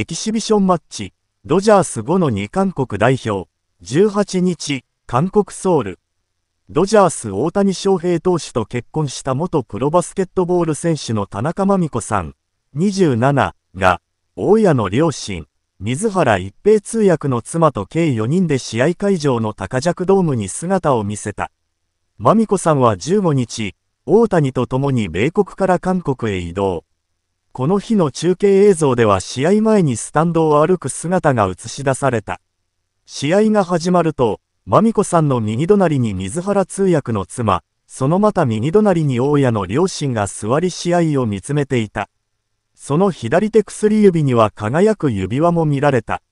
エキシビションマッチ、ドジャース5の2韓国代表、18日、韓国ソウル。ドジャース大谷翔平投手と結婚した元プロバスケットボール選手の田中真美子さん、27が、大家の両親、水原一平通訳の妻と計4人で試合会場の高尺ドームに姿を見せた。真美子さんは15日、大谷と共に米国から韓国へ移動。この日の中継映像では試合前にスタンドを歩く姿が映し出された。試合が始まると、マミコさんの右隣に水原通訳の妻、そのまた右隣に大家の両親が座り試合を見つめていた。その左手薬指には輝く指輪も見られた。